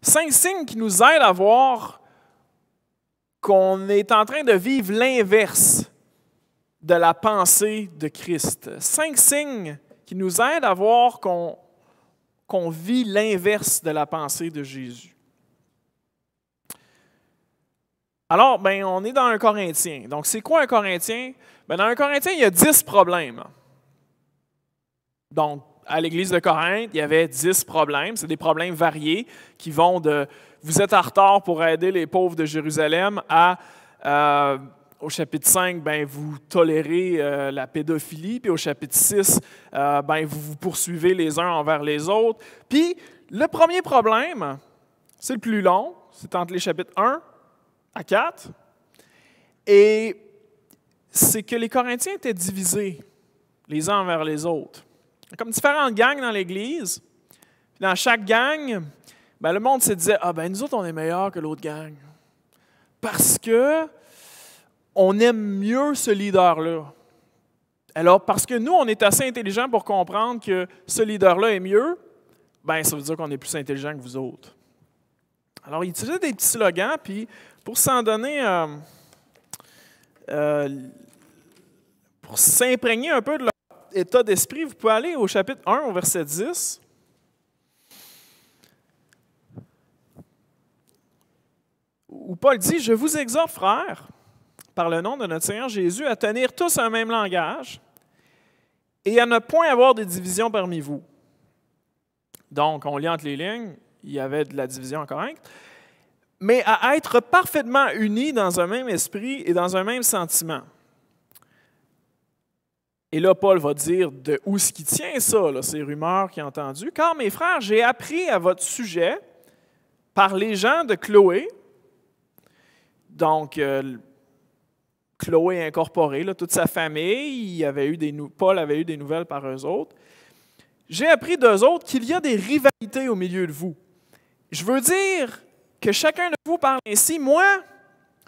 Cinq signes qui nous aident à voir qu'on est en train de vivre l'inverse de la pensée de Christ. Cinq signes qui nous aident à voir qu'on vit l'inverse de la pensée de Jésus. Alors, ben, on est dans un Corinthien. Donc, c'est quoi un Corinthien? Ben, dans un Corinthien, il y a dix problèmes. Donc, à l'église de Corinthe, il y avait dix problèmes. C'est des problèmes variés qui vont de vous êtes en retard pour aider les pauvres de Jérusalem à. Euh, au chapitre 5, ben, vous tolérez euh, la pédophilie, puis au chapitre 6, euh, ben, vous vous poursuivez les uns envers les autres. Puis le premier problème, c'est le plus long, c'est entre les chapitres 1 à 4, et c'est que les Corinthiens étaient divisés les uns envers les autres comme différentes gangs dans l'Église. Dans chaque gang, ben, le monde se disait Ah, ben nous autres, on est meilleurs que l'autre gang. Parce que on aime mieux ce leader-là. Alors, parce que nous, on est assez intelligents pour comprendre que ce leader-là est mieux, ben ça veut dire qu'on est plus intelligent que vous autres. Alors, il utilisait des petits slogans, puis pour s'en donner. Euh, euh, pour s'imprégner un peu de leur état d'esprit, vous pouvez aller au chapitre 1, au verset 10. Où Paul dit, je vous exhorte, frères, par le nom de notre Seigneur Jésus, à tenir tous un même langage et à ne point avoir des divisions parmi vous. Donc, on lit entre les lignes, il y avait de la division correcte. « mais à être parfaitement unis dans un même esprit et dans un même sentiment. Et là, Paul va dire de où ce qui tient ça, ces rumeurs qu'il a entendues. Car mes frères, j'ai appris à votre sujet par les gens de Chloé, donc euh, Chloé incorporée, toute sa famille, il avait eu des Paul avait eu des nouvelles par eux autres. J'ai appris d'eux autres qu'il y a des rivalités au milieu de vous. Je veux dire que chacun de vous parle ainsi. Moi,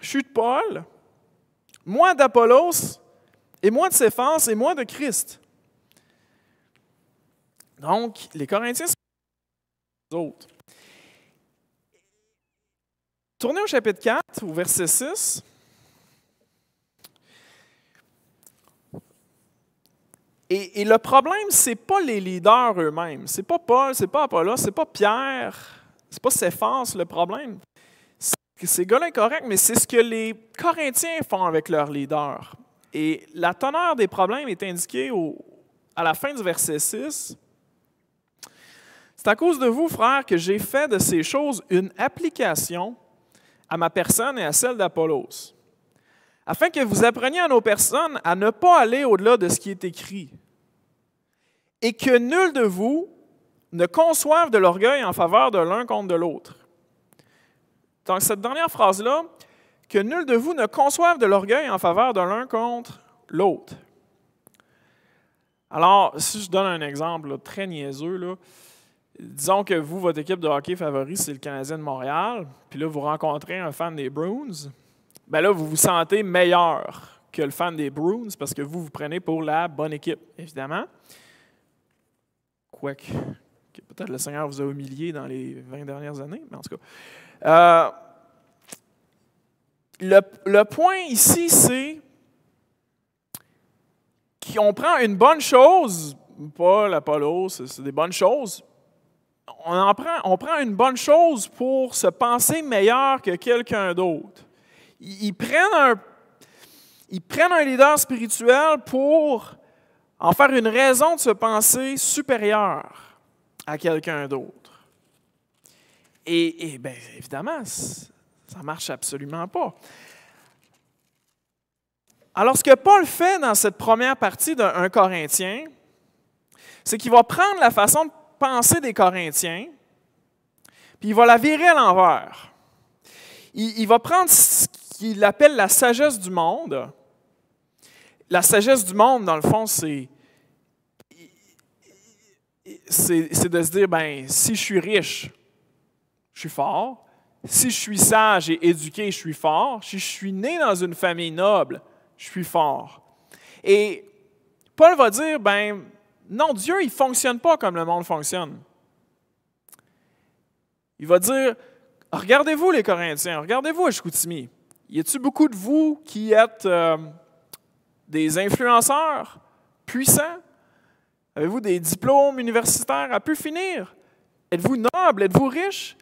je suis de Paul, moi d'Apollos, et moins de Céphas, et moins de Christ. Donc, les Corinthiens sont les autres. Tournez au chapitre 4, au verset 6. Et, le problème, ce n'est pas les leaders eux-mêmes. Ce n'est pas Paul, ce n'est pas Apollos, ce n'est pas Pierre, ce n'est pas Céphas le problème. C'est ces gars mais c'est ce que les Corinthiens font avec leurs leaders. Et la teneur des problèmes est indiquée à la fin du verset 6. C'est à cause de vous, frères, que j'ai fait de ces choses une application à ma personne et à celle d'Apollos, afin que vous appreniez à nos personnes à ne pas aller au-delà de ce qui est écrit, et que nul de vous ne conçoive de l'orgueil en faveur de l'un contre de l'autre. Donc cette dernière phrase-là, que nul de vous ne conçoive de l'orgueil en faveur de l'un contre l'autre. Alors, si je donne un exemple très niaiseux, là, disons que vous, votre équipe de hockey favori, c'est le Canadien de Montréal, puis là, vous rencontrez un fan des Bruins, ben là, vous vous sentez meilleur que le fan des Bruins parce que vous vous prenez pour la bonne équipe, évidemment. Quoique, peut-être le Seigneur vous a humilié dans les 20 dernières années, mais en tout cas. Euh, le, point ici, c'est qu'on prend une bonne chose, Paul, Apollo, c'est des bonnes choses. On, prend, on prend une bonne chose pour se penser meilleur que quelqu'un d'autre. Ils, prennent un, un leader spirituel pour en faire une raison de se penser supérieur à quelqu'un d'autre. Et, et bien évidemment, ça marche absolument pas. Alors, ce que Paul fait dans cette première partie d'un Corinthien, c'est qu'il va prendre la façon de penser des Corinthiens, puis il va la virer à l'envers. Il, il va prendre ce qu'il appelle la sagesse du monde. La sagesse du monde, dans le fond, c'est c'est de se dire, ben, si je suis riche, je suis fort si je suis sage et éduqué, je suis fort. Si je suis né dans une famille noble, je suis fort. Et Paul va dire, ben non, Dieu, il ne fonctionne pas comme le monde fonctionne. Il va dire, regardez-vous les Corinthiens, regardez-vous Ashkoutimi. Y a-t-il beaucoup de vous qui êtes euh, des influenceurs puissants? Avez-vous des diplômes universitaires à pu finir? Êtes-vous noble? Êtes-vous riche?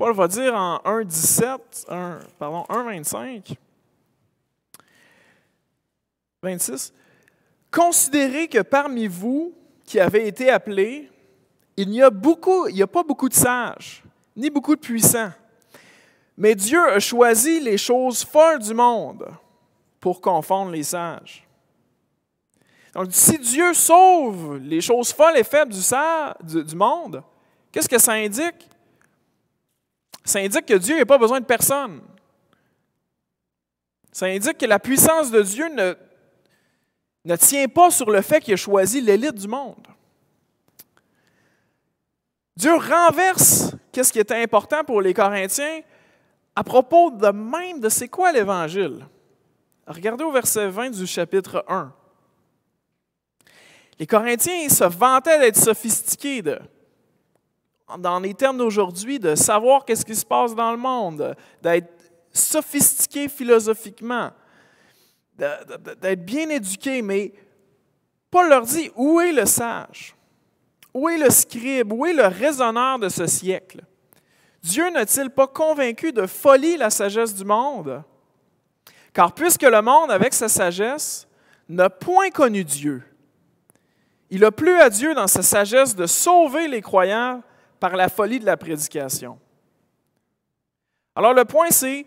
Paul va dire en 1.17, 1, pardon, 1.25, 26, Considérez que parmi vous qui avez été appelés, il n'y a, beaucoup, il a pas beaucoup de sages, ni beaucoup de puissants. Mais Dieu a choisi les choses folles du monde pour confondre les sages. Donc, si Dieu sauve les choses folles et faibles du monde, qu'est-ce que ça indique? Ça indique que Dieu n'a pas besoin de personne. Ça indique que la puissance de Dieu ne, tient pas sur le fait qu'il a choisi l'élite du monde. Dieu renverse qu'est-ce qui était important pour les Corinthiens à propos de même de c'est quoi l'Évangile. Regardez au verset 20 du chapitre 1. Les Corinthiens se vantaient d'être sophistiqués, dans les termes d'aujourd'hui, de savoir qu'est-ce qui se passe dans le monde, d'être sophistiqué philosophiquement, d'être bien éduqué, mais Paul leur dit, où est le sage? Où est le scribe? Où est le raisonneur de ce siècle? Dieu n'a-t-il pas convaincu de folie la sagesse du monde? Car puisque le monde, avec sa sagesse, n'a point connu Dieu, il a plu à Dieu dans sa sagesse de sauver les croyants par la folie de la prédication. Alors le point, c'est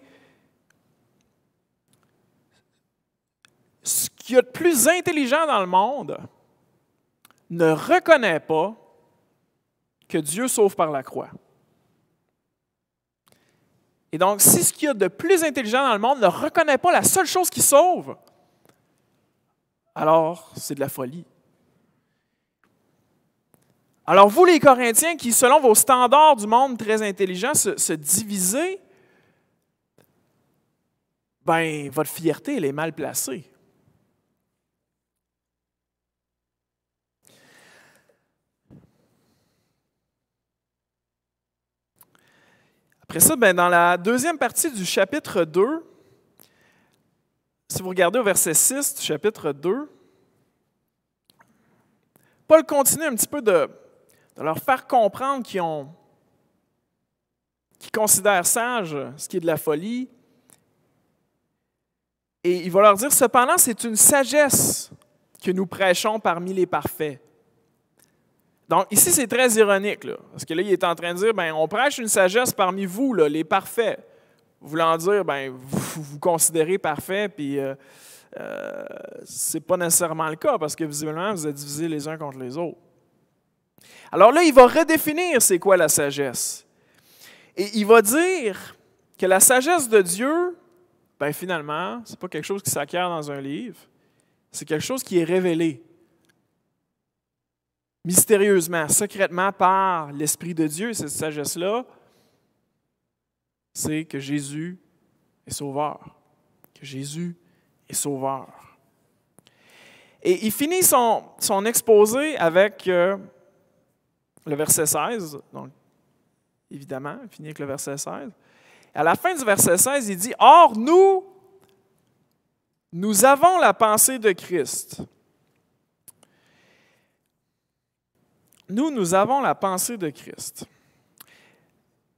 ce qu'il y a de plus intelligent dans le monde ne reconnaît pas que Dieu sauve par la croix. Et donc, si ce qu'il y a de plus intelligent dans le monde ne reconnaît pas la seule chose qui sauve, alors c'est de la folie. Alors vous, les Corinthiens, qui, selon vos standards du monde très intelligent, se, se divisez, ben, votre fierté, elle est mal placée. Après ça, ben, dans la deuxième partie du chapitre 2, si vous regardez au verset 6 du chapitre 2, Paul continue un petit peu de, de leur faire comprendre qu'ils ont qui considèrent sage ce qui est de la folie. Et il va leur dire, cependant, c'est une sagesse que nous prêchons parmi les parfaits. Donc ici, c'est très ironique, là, parce que là, il est en train de dire, ben, on prêche une sagesse parmi vous, les parfaits, voulant dire, ben, vous vous considérez parfait, puis euh, euh, ce n'est pas nécessairement le cas, parce que visiblement, vous êtes divisés les uns contre les autres. Alors là, il va redéfinir c'est quoi la sagesse. Et il va dire que la sagesse de Dieu, ben finalement, c'est pas quelque chose qui s'acquiert dans un livre, c'est quelque chose qui est révélé mystérieusement, secrètement par l'Esprit de Dieu, cette sagesse-là, c'est que Jésus est sauveur. Que Jésus est sauveur. Et il finit son, exposé avec euh, le verset 16, donc évidemment, fini avec le verset 16. À la fin du verset 16, il dit Or, nous, nous avons la pensée de Christ. Nous, nous avons la pensée de Christ.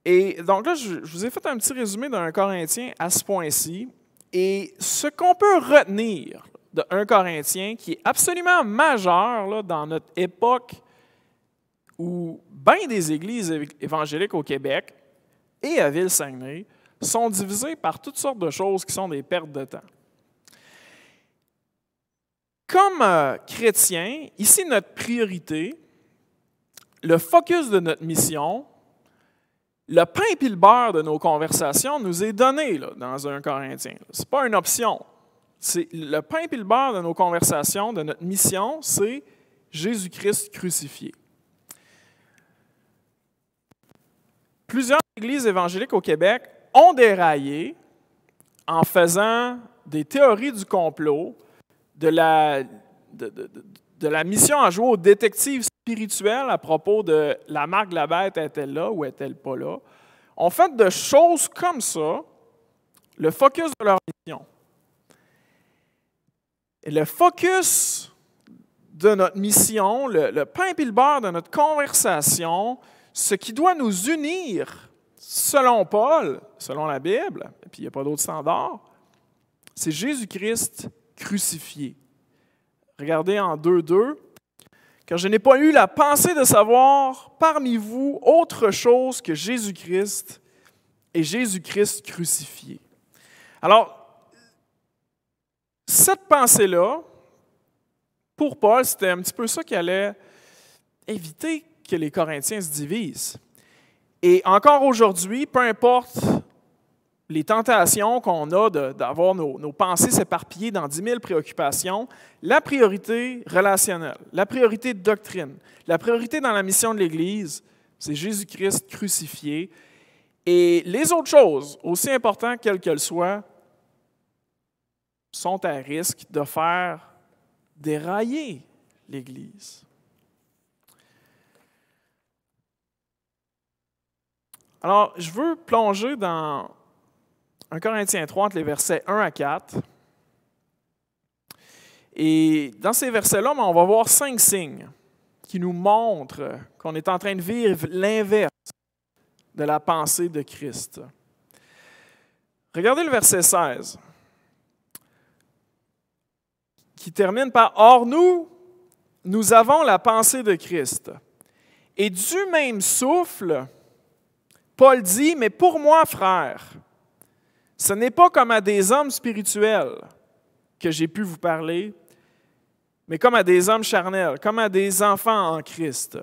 Et donc là, je, vous ai fait un petit résumé d'un Corinthien à ce point-ci. Et ce qu'on peut retenir d'un Corinthien, qui est absolument majeur dans notre époque où bien des églises évangéliques au Québec et à Ville-Saguenay sont divisées par toutes sortes de choses qui sont des pertes de temps. Comme euh, chrétiens, ici notre priorité, le focus de notre mission, le pain et le beurre de nos conversations nous est donné dans un Corinthien. Ce n'est pas une option. C'est le pain et le beurre de nos conversations, de notre mission, c'est Jésus-Christ crucifié. plusieurs églises évangéliques au Québec ont déraillé en faisant des théories du complot, de la, de, la mission à jouer aux détectives spirituel à propos de la marque de la bête est-elle là ou est-elle pas là. On fait de choses comme ça le focus de leur mission. Et le focus de notre mission, le, le pain et le beurre de notre conversation, ce qui doit nous unir, selon Paul, selon la Bible, et puis il n'y a pas d'autre standard, c'est Jésus-Christ crucifié. Regardez en 2.2, car je n'ai pas eu la pensée de savoir parmi vous autre chose que Jésus-Christ et Jésus-Christ crucifié. Alors, cette pensée-là, pour Paul, c'était un petit peu ça qui allait éviter que les Corinthiens se divisent. Et encore aujourd'hui, peu importe les tentations qu'on a d'avoir nos, pensées s'éparpiller dans 10 000 préoccupations, la priorité relationnelle, la priorité de doctrine, la priorité dans la mission de l'Église, c'est Jésus-Christ crucifié. Et les autres choses, aussi importantes quelles qu'elles soient, sont à risque de faire dérailler l'Église. Alors, je veux plonger dans 1 Corinthiens 3, entre les versets 1 à 4. Et dans ces versets-là, ben, on va voir cinq signes qui nous montrent qu'on est en train de vivre l'inverse de la pensée de Christ. Regardez le verset 16, qui termine par ⁇ Or nous, nous avons la pensée de Christ, et du même souffle, Paul dit, mais pour moi, frère, ce n'est pas comme à des hommes spirituels que j'ai pu vous parler, mais comme à des hommes charnels, comme à des enfants en Christ.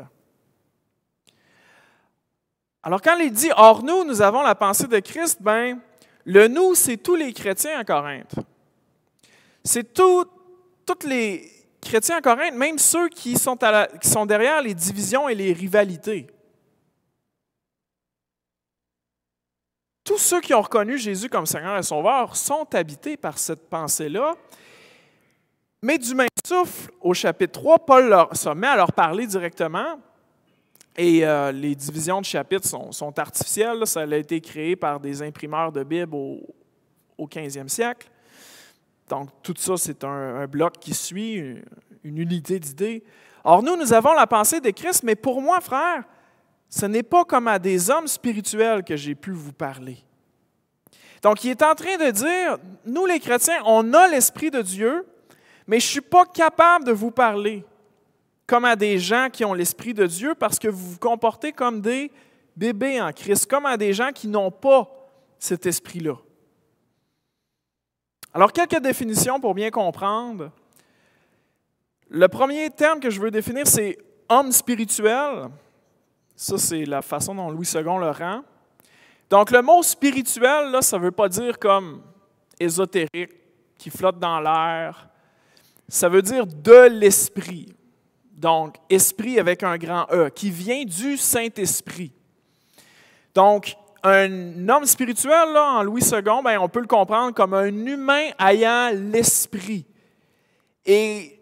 Alors quand il dit hors nous, nous avons la pensée de Christ, ben le nous, c'est tous les chrétiens en Corinthe. C'est tous les chrétiens en Corinthe, même ceux qui sont, à qui sont derrière les divisions et les rivalités. Tous ceux qui ont reconnu Jésus comme Seigneur et Sauveur sont habités par cette pensée-là. Mais du même souffle, au chapitre 3, Paul se met à leur parler directement. Et euh, les divisions de chapitres sont, artificielles. Ça a été créé par des imprimeurs de Bible au, 15e siècle. Donc, tout ça, c'est un, bloc qui suit, une, une unité d'idées. Or, nous, nous avons la pensée de Christ, mais pour moi, frère, ce n'est pas comme à des hommes spirituels que j'ai pu vous parler. Donc, il est en train de dire, nous les chrétiens, on a l'Esprit de Dieu, mais je ne suis pas capable de vous parler comme à des gens qui ont l'Esprit de Dieu parce que vous vous comportez comme des bébés en Christ, comme à des gens qui n'ont pas cet esprit-là. Alors, quelques définitions pour bien comprendre. Le premier terme que je veux définir, c'est homme spirituel. Ça, c'est la façon dont Louis II le rend. Donc, le mot spirituel, là, ça ne veut pas dire comme ésotérique, qui flotte dans l'air. Ça veut dire de l'esprit. Donc, esprit avec un grand E, qui vient du Saint-Esprit. Donc, un homme spirituel, là, en Louis II, ben, on peut le comprendre comme un humain ayant l'esprit. Et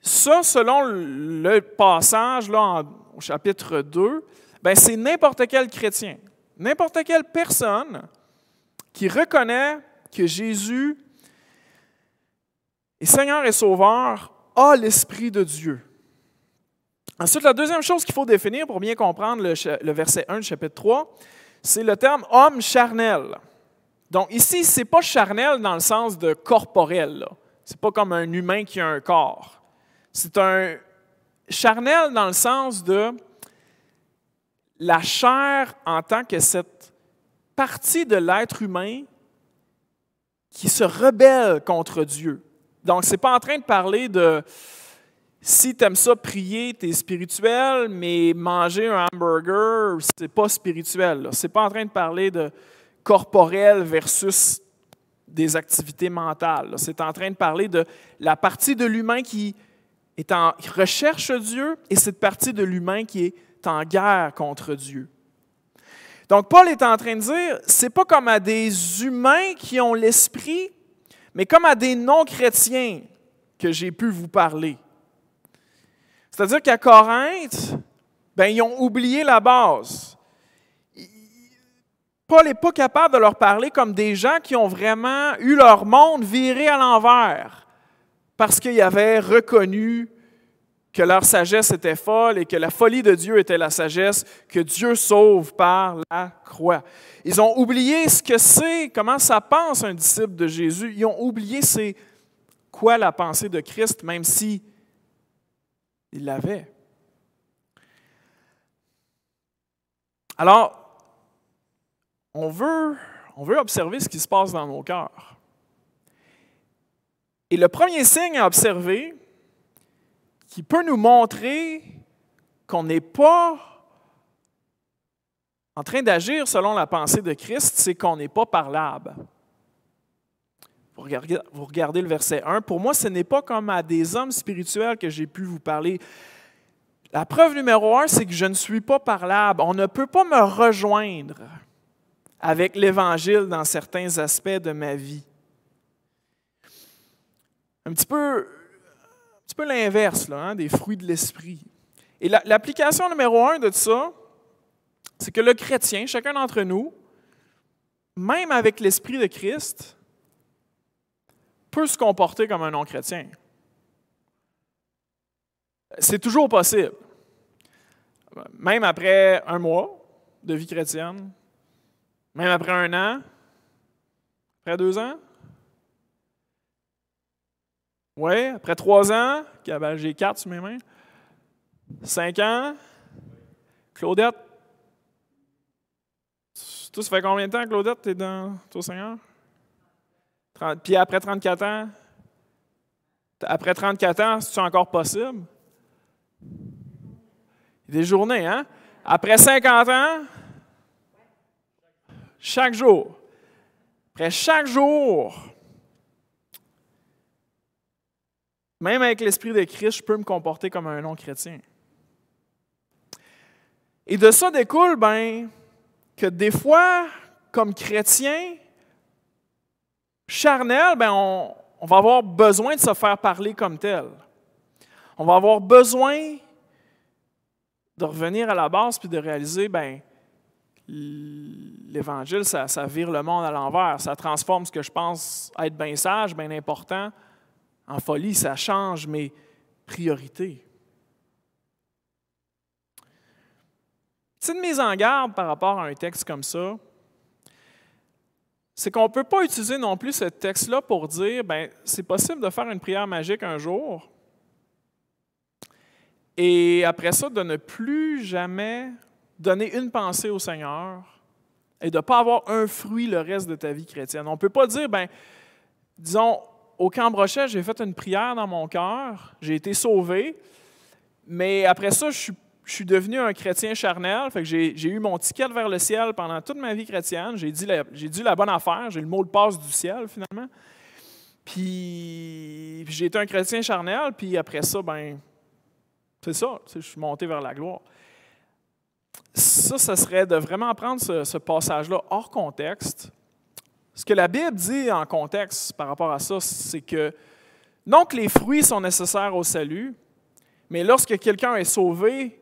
ça, selon le passage au chapitre 2, ben, c'est n'importe quel chrétien, n'importe quelle personne qui reconnaît que Jésus est Seigneur et Sauveur a l'Esprit de Dieu. Ensuite, la deuxième chose qu'il faut définir pour bien comprendre le, le verset 1 du chapitre 3, c'est le terme homme charnel. Donc ici, ce n'est pas charnel dans le sens de corporel. Ce n'est pas comme un humain qui a un corps. C'est un charnel dans le sens de la chair en tant que cette partie de l'être humain qui se rebelle contre Dieu. Donc, ce n'est pas en train de parler de si tu aimes ça prier, tu es spirituel, mais manger un hamburger, c'est pas spirituel. Ce n'est pas en train de parler de corporel versus des activités mentales. C'est en train de parler de la partie de l'humain qui est en recherche Dieu et cette partie de l'humain qui est en guerre contre Dieu. Donc Paul est en train de dire, c'est pas comme à des humains qui ont l'esprit, mais comme à des non-chrétiens que j'ai pu vous parler. C'est-à-dire qu'à Corinthe, ben, ils ont oublié la base. Paul n'est pas capable de leur parler comme des gens qui ont vraiment eu leur monde viré à l'envers parce qu'ils avaient reconnu que leur sagesse était folle et que la folie de Dieu était la sagesse que Dieu sauve par la croix. Ils ont oublié ce que c'est, comment ça pense un disciple de Jésus. Ils ont oublié c'est quoi la pensée de Christ, même si il l'avaient. Alors, on veut, on veut observer ce qui se passe dans nos cœurs. Et le premier signe à observer, qui peut nous montrer qu'on n'est pas en train d'agir selon la pensée de Christ, c'est qu'on n'est pas parlable. Vous regardez, vous regardez, le verset 1. Pour moi, ce n'est pas comme à des hommes spirituels que j'ai pu vous parler. La preuve numéro un, c'est que je ne suis pas parlable. On ne peut pas me rejoindre avec l'Évangile dans certains aspects de ma vie. Un petit peu peu l'inverse hein, des fruits de l'esprit. Et l'application numéro un de ça, c'est que le chrétien, chacun d'entre nous, même avec l'esprit de Christ, peut se comporter comme un non-chrétien. C'est toujours possible. Même après un mois de vie chrétienne, même après un an, après deux ans, oui, après trois ans, j'ai quatre sur mes mains. Cinq ans. Claudette. Tout ça fait combien de temps, Claudette, tu es dans ton Seigneur? puis après 34 ans, après 34 ans, c'est encore possible? des journées, hein? Après 50 ans, chaque jour. Après chaque jour, Même avec l'Esprit de Christ, je peux me comporter comme un non-chrétien. Et de ça découle ben, que des fois, comme chrétien charnel, ben, on, va avoir besoin de se faire parler comme tel. On va avoir besoin de revenir à la base puis de réaliser, ben, l'Évangile, ça, ça, vire le monde à l'envers. Ça transforme ce que je pense être bien sage, bien important, en folie, ça change mes priorités. Petite mise en garde par rapport à un texte comme ça, c'est qu'on ne peut pas utiliser non plus ce texte-là pour dire, ben, c'est possible de faire une prière magique un jour, et après ça, de ne plus jamais donner une pensée au Seigneur et de ne pas avoir un fruit le reste de ta vie chrétienne. On ne peut pas dire, ben, disons, au Cambrochet, j'ai fait une prière dans mon cœur, j'ai été sauvé, mais après ça, je suis, devenu un chrétien charnel, fait que j'ai eu mon ticket vers le ciel pendant toute ma vie chrétienne, j'ai dit, la bonne affaire, j'ai le mot de passe du ciel finalement, puis, j'ai été un chrétien charnel, puis après ça, ben c'est ça, je suis monté vers la gloire. Ça, ce serait de vraiment prendre ce passage-là hors contexte, ce que la Bible dit en contexte par rapport à ça, c'est que non que les fruits sont nécessaires au salut, mais lorsque quelqu'un est sauvé,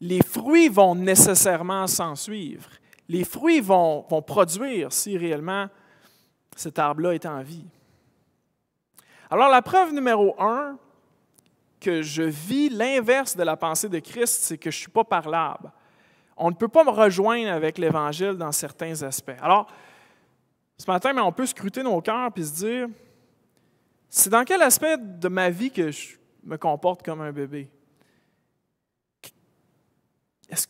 les fruits vont nécessairement s'en suivre. Les fruits vont, produire si réellement cet arbre-là est en vie. Alors la preuve numéro un que je vis l'inverse de la pensée de Christ, c'est que je ne suis pas par l'arbre. On ne peut pas me rejoindre avec l'Évangile dans certains aspects. Alors, ce matin, mais on peut scruter nos cœurs et se dire, c'est dans quel aspect de ma vie que je me comporte comme un bébé? Est-ce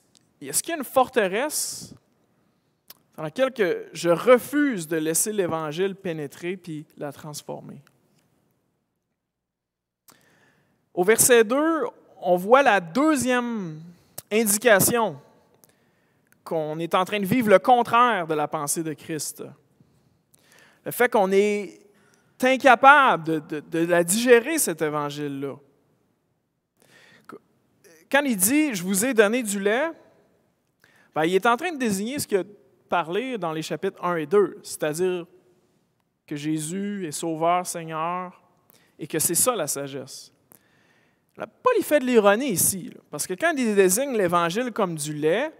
qu'il y a une forteresse dans laquelle que je refuse de laisser l'Évangile pénétrer puis la transformer? Au verset 2, on voit la deuxième indication qu'on est en train de vivre le contraire de la pensée de Christ. Le fait qu'on est incapable de, la digérer, cet évangile-là. Quand il dit Je vous ai donné du lait, ben, il est en train de désigner ce qu'il a parlé dans les chapitres 1 et 2, c'est-à-dire que Jésus est Sauveur, Seigneur, et que c'est ça la sagesse. Il n'a pas fait de l'ironie ici, parce que quand il désigne l'Évangile comme du lait,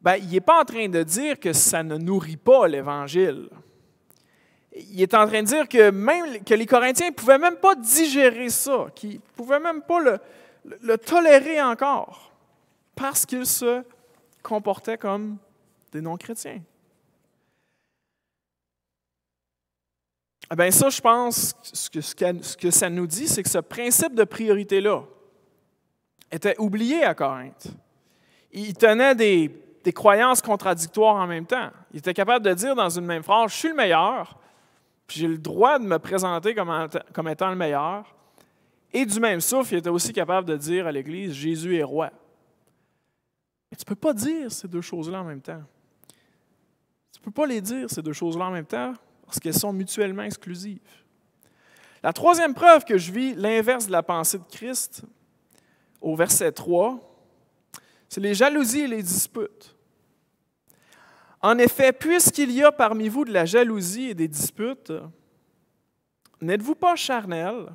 ben, il n'est pas en train de dire que ça ne nourrit pas l'Évangile il est en train de dire que même que les Corinthiens ne pouvaient même pas digérer ça, qu'ils ne pouvaient même pas le, tolérer encore, parce qu'ils se comportaient comme des non-chrétiens. Eh bien, ça, je pense que ce que ça nous dit, c'est que ce principe de priorité-là était oublié à Corinthe. Il tenait des, des croyances contradictoires en même temps. Il était capable de dire dans une même phrase Je suis le meilleur, puis j'ai le droit de me présenter comme, étant le meilleur. Et du même souffle, il était aussi capable de dire à l'Église, Jésus est roi. Mais tu ne peux pas dire ces deux choses-là en même temps. Tu ne peux pas les dire, ces deux choses-là en même temps, parce qu'elles sont mutuellement exclusives. La troisième preuve que je vis l'inverse de la pensée de Christ, au verset 3, c'est les jalousies et les disputes. En effet, puisqu'il y a parmi vous de la jalousie et des disputes, n'êtes-vous pas charnel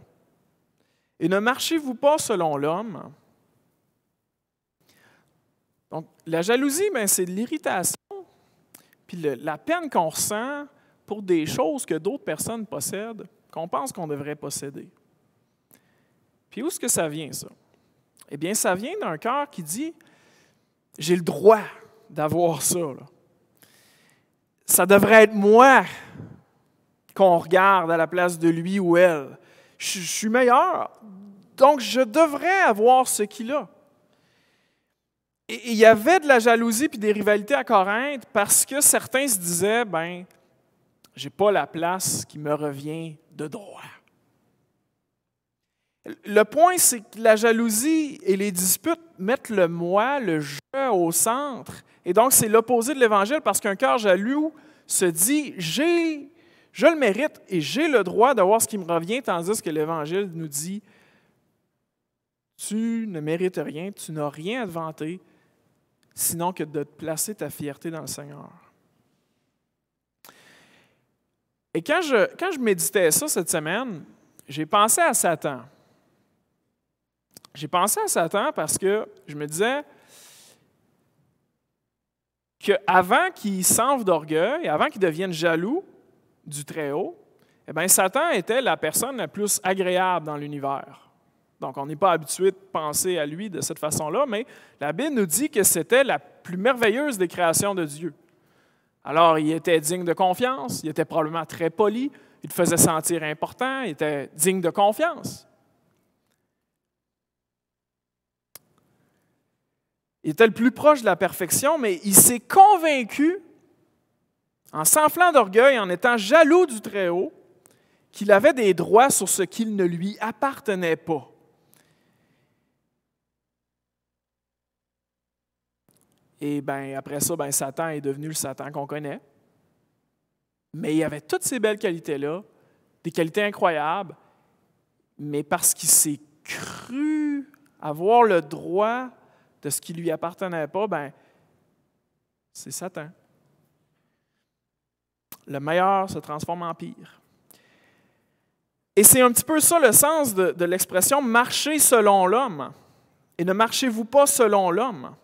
et ne marchez-vous pas selon l'homme? Donc, la jalousie, ben, c'est de l'irritation, puis la peine qu'on ressent pour des choses que d'autres personnes possèdent, qu'on pense qu'on devrait posséder. Puis où est-ce que ça vient, ça? Eh bien, ça vient d'un cœur qui dit, j'ai le droit d'avoir ça. Ça devrait être moi qu'on regarde à la place de lui ou elle. Je, suis meilleur, donc je devrais avoir ce qu'il a. Et il y avait de la jalousie puis des rivalités à Corinthe parce que certains se disaient, ben, j'ai pas la place qui me revient de droit. Le point, c'est que la jalousie et les disputes mettent le moi, le je au centre et donc, c'est l'opposé de l'Évangile parce qu'un cœur jaloux se dit, je le mérite et j'ai le droit d'avoir ce qui me revient, tandis que l'Évangile nous dit, tu ne mérites rien, tu n'as rien à vanter, sinon que de placer ta fierté dans le Seigneur. Et quand je, quand je méditais ça cette semaine, j'ai pensé à Satan. J'ai pensé à Satan parce que je me disais, qu'avant qu'il s'envent d'orgueil, avant qu'il devienne jaloux du Très-Haut, eh Satan était la personne la plus agréable dans l'univers. Donc, on n'est pas habitué de penser à lui de cette façon-là, mais la Bible nous dit que c'était la plus merveilleuse des créations de Dieu. Alors, il était digne de confiance, il était probablement très poli, il te faisait sentir important, il était digne de confiance. Il était le plus proche de la perfection, mais il s'est convaincu, en s'enflant d'orgueil, en étant jaloux du Très-Haut, qu'il avait des droits sur ce qu'il ne lui appartenait pas. Et ben, après ça, ben, Satan est devenu le Satan qu'on connaît. Mais il avait toutes ces belles qualités-là, des qualités incroyables, mais parce qu'il s'est cru avoir le droit de ce qui lui appartenait pas, ben, c'est Satan. Le meilleur se transforme en pire. Et c'est un petit peu ça le sens de, l'expression marcher selon l'homme et ne marchez-vous pas selon l'homme.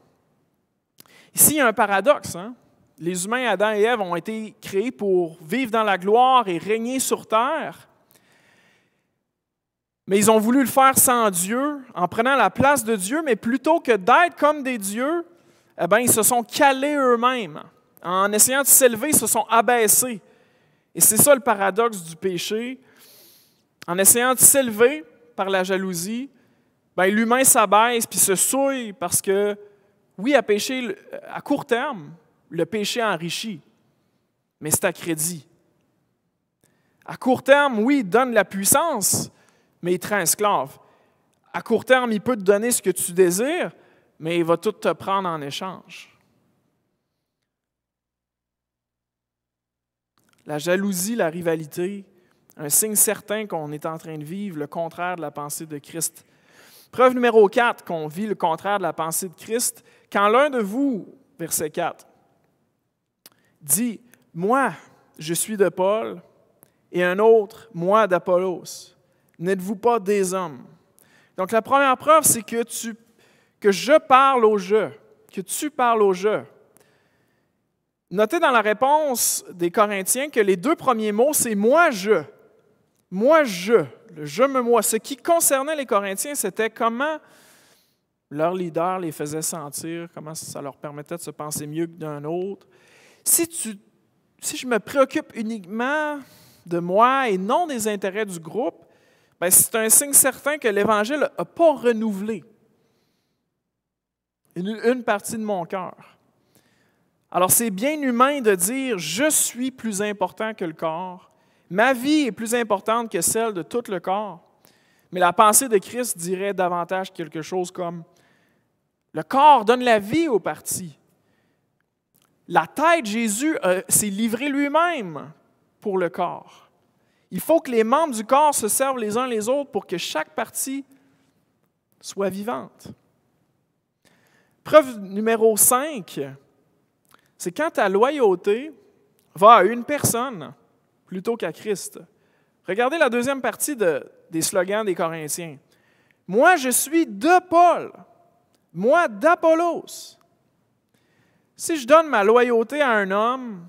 Ici, il y a un paradoxe. Hein. Les humains, Adam et Ève, ont été créés pour vivre dans la gloire et régner sur terre. Mais ils ont voulu le faire sans Dieu, en prenant la place de Dieu, mais plutôt que d'être comme des dieux, eh ben, ils se sont calés eux-mêmes. En essayant de s'élever, ils se sont abaissés. Et c'est ça le paradoxe du péché. En essayant de s'élever par la jalousie, ben, l'humain s'abaisse puis se souille parce que, oui, à péché, à court terme, le péché enrichit, mais c'est à crédit. À court terme, oui, il donne la puissance, mais esclave. À court terme, il peut te donner ce que tu désires, mais il va tout te prendre en échange. La jalousie, la rivalité, un signe certain qu'on est en train de vivre le contraire de la pensée de Christ. Preuve numéro 4 qu'on vit le contraire de la pensée de Christ, quand l'un de vous, verset 4, dit, moi, je suis de Paul, et un autre, moi d'Apollos. N'êtes-vous pas des hommes? Donc la première preuve, c'est que, tu, que je parle au jeu, que tu parles au jeu. Notez dans la réponse des Corinthiens que les deux premiers mots, c'est moi, je. Moi, je. Le je me moi. Ce qui concernait les Corinthiens, c'était comment leur leader les faisait sentir, comment ça leur permettait de se penser mieux que d'un autre. Si, si je me préoccupe uniquement de moi et non des intérêts du groupe, ben, c'est un signe certain que l'Évangile n'a pas renouvelé une, partie de mon cœur. Alors c'est bien humain de dire je suis plus important que le corps, ma vie est plus importante que celle de tout le corps. Mais la pensée de Christ dirait davantage quelque chose comme le corps donne la vie aux parties. La tête, Jésus, euh, s'est livrée lui-même pour le corps. Il faut que les membres du corps se servent les uns les autres pour que chaque partie soit vivante. Preuve numéro 5, c'est quand ta loyauté va à une personne plutôt qu'à Christ. Regardez la deuxième partie des slogans des Corinthiens. Moi, je suis de Paul. Moi, d'Apollos. Si je donne ma loyauté à un homme,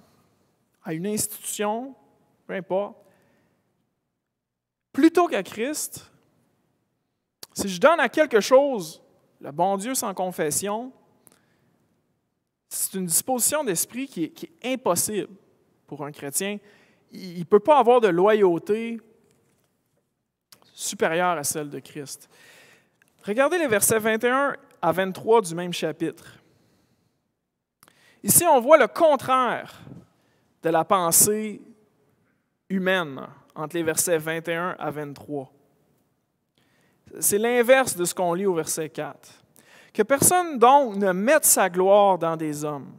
à une institution, peu importe, plutôt qu'à Christ, si je donne à quelque chose le bon Dieu sans confession, c'est une disposition d'esprit qui, est impossible pour un chrétien. Il ne peut pas avoir de loyauté supérieure à celle de Christ. Regardez les versets 21 à 23 du même chapitre. Ici, on voit le contraire de la pensée humaine entre les versets 21 à 23. C'est l'inverse de ce qu'on lit au verset 4. Que personne donc ne mette sa gloire dans des hommes.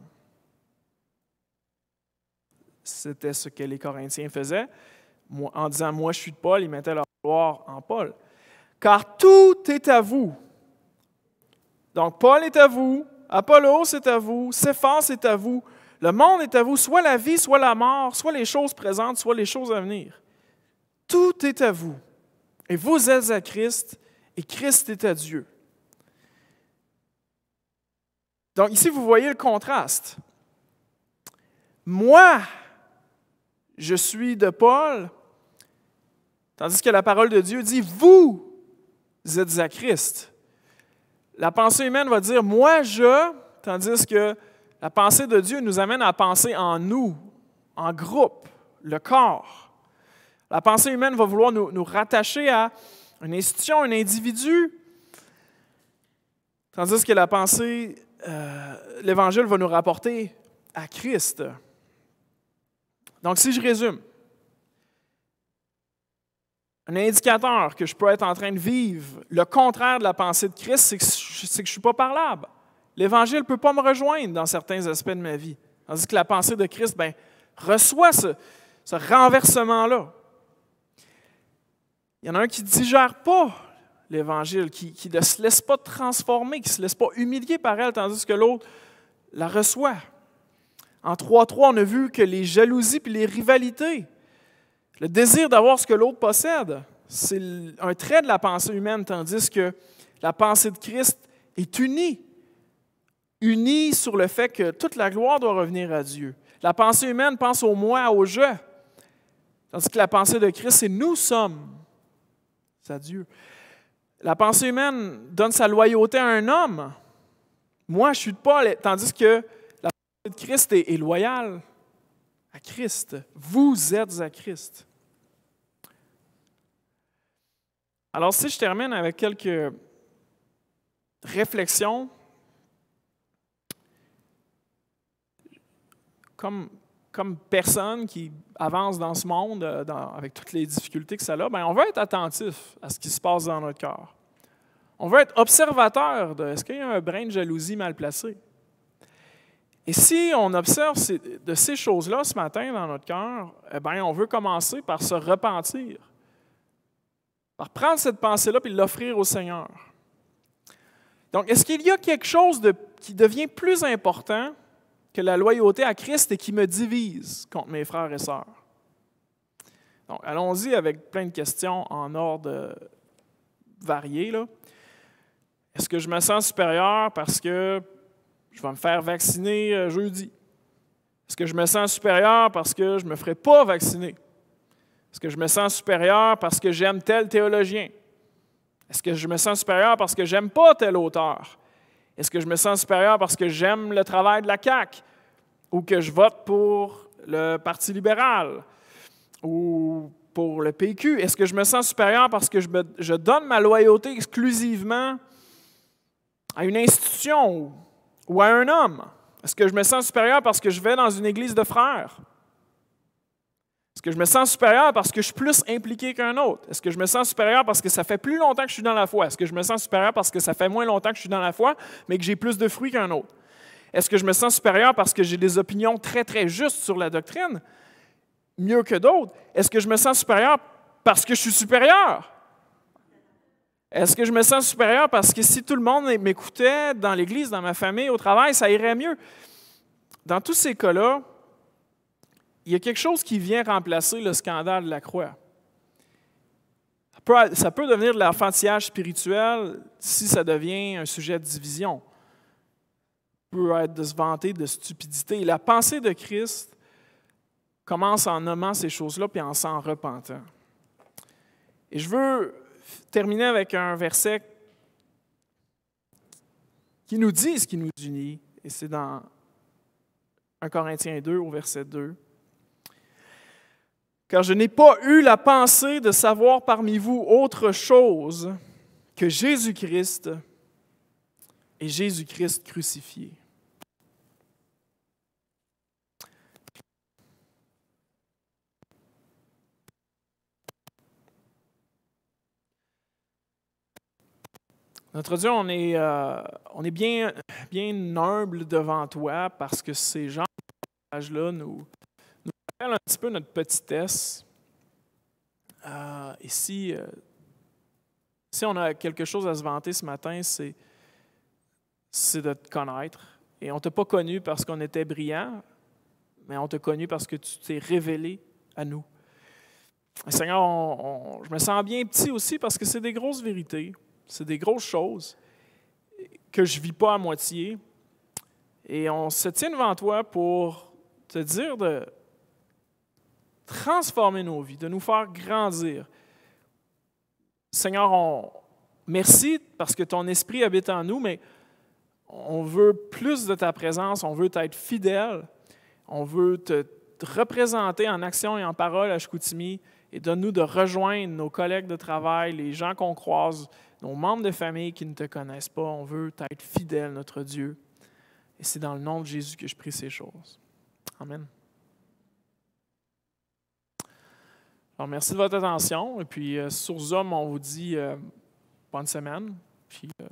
C'était ce que les Corinthiens faisaient. en disant Moi, je suis de Paul, ils mettaient leur gloire en Paul. Car tout est à vous. Donc, Paul est à vous, Apollos est à vous, Céphas est à vous, le monde est à vous, soit la vie, soit la mort, soit les choses présentes, soit les choses à venir. Tout est à vous, et vous êtes à Christ, et Christ est à Dieu. Donc ici, vous voyez le contraste. Moi, je suis de Paul, tandis que la parole de Dieu dit, vous êtes à Christ. La pensée humaine va dire, moi, je, tandis que la pensée de Dieu nous amène à penser en nous, en groupe, le corps. La pensée humaine va vouloir nous, rattacher à une institution, un individu, tandis que la pensée, euh, l'Évangile va nous rapporter à Christ. Donc, si je résume, un indicateur que je peux être en train de vivre, le contraire de la pensée de Christ, c'est que, je ne suis pas parlable. L'Évangile ne peut pas me rejoindre dans certains aspects de ma vie. Tandis que la pensée de Christ ben, reçoit ce renversement-là. Il y en a un qui ne digère pas l'Évangile, qui, ne se laisse pas transformer, qui ne se laisse pas humilier par elle, tandis que l'autre la reçoit. En 3.3, on a vu que les jalousies puis les rivalités, le désir d'avoir ce que l'autre possède, c'est un trait de la pensée humaine, tandis que la pensée de Christ est unie, unie sur le fait que toute la gloire doit revenir à Dieu. La pensée humaine pense au moi, au je, tandis que la pensée de Christ, c'est nous sommes à Dieu. La pensée humaine donne sa loyauté à un homme. Moi, je suis pas tandis que la pensée de Christ est loyale à Christ. Vous êtes à Christ. Alors, si je termine avec quelques réflexions, comme comme personne qui avance dans ce monde, euh, avec toutes les difficultés que ça a, ben, on veut être attentif à ce qui se passe dans notre cœur. On veut être observateur de est-ce qu'il y a un brin de jalousie mal placé. Et si on observe de ces choses-là ce matin dans notre cœur, eh ben, on veut commencer par se repentir, par prendre cette pensée-là et l'offrir au Seigneur. Donc, est-ce qu'il y a quelque chose qui devient plus important que la loyauté à Christ et qui me divise contre mes frères et sœurs. Donc, allons-y avec plein de questions en ordre varié. Est-ce que je me sens supérieur parce que je vais me faire vacciner euh, jeudi? Est-ce que je me sens supérieur parce que je ne me ferai pas vacciner? Est-ce que je me sens supérieur parce que j'aime tel théologien? Est-ce que je me sens supérieur parce que j'aime pas tel auteur? Est-ce que je me sens supérieur parce que j'aime le travail de la CAQ ou que je vote pour le Parti libéral ou pour le PQ? Est-ce que je me sens supérieur parce que je, je donne ma loyauté exclusivement à une institution ou à un homme? Est-ce que je me sens supérieur parce que je vais dans une église de frères? Est-ce que je me sens supérieur parce que je suis plus impliqué qu'un autre? Est-ce que je me sens supérieur parce que ça fait plus longtemps que je suis dans la foi? Est-ce que je me sens supérieur parce que ça fait moins longtemps que je suis dans la foi, mais que j'ai plus de fruits qu'un autre? Est-ce que je me sens supérieur parce que j'ai des opinions très, très justes sur la doctrine, mieux que d'autres? Est-ce que je me sens supérieur parce que je suis supérieur? Est-ce que je me sens supérieur parce que si tout le monde m'écoutait dans l'Église, dans ma famille, au travail, ça irait mieux? Dans tous ces cas-là, il y a quelque chose qui vient remplacer le scandale de la croix. Ça peut, ça peut devenir de l'enfantillage spirituel si ça devient un sujet de division. Ça peut être de se vanter de stupidité. La pensée de Christ commence en nommant ces choses-là puis en s'en repentant. Et je veux terminer avec un verset qui nous dit ce qui nous unit, et c'est dans 1 Corinthiens 2 au verset 2 car je n'ai pas eu la pensée de savoir parmi vous autre chose que Jésus-Christ et Jésus-Christ crucifié. Notre Dieu, on est, euh, on est bien, bien humble devant toi parce que ces gens là nous, un petit peu notre petitesse, euh, et euh, si, on a quelque chose à se vanter ce matin, c'est, c'est de te connaître. Et on ne t'a pas connu parce qu'on était brillant, mais on t'a connu parce que tu t'es révélé à nous. Seigneur, je me sens bien petit aussi parce que c'est des grosses vérités, c'est des grosses choses que je ne vis pas à moitié. Et on se tient devant toi pour te dire de, transformer nos vies, de nous faire grandir. Seigneur, on, merci parce que ton esprit habite en nous, mais on veut plus de ta présence, on veut être fidèle, on veut te, représenter en action et en parole à Chicoutimi et donne-nous de rejoindre nos collègues de travail, les gens qu'on croise, nos membres de famille qui ne te connaissent pas. On veut t'être fidèle, notre Dieu. Et c'est dans le nom de Jésus que je prie ces choses. Amen. merci de votre attention. Et puis, euh, sur Zoom, on vous dit euh, bonne semaine. Puis, euh,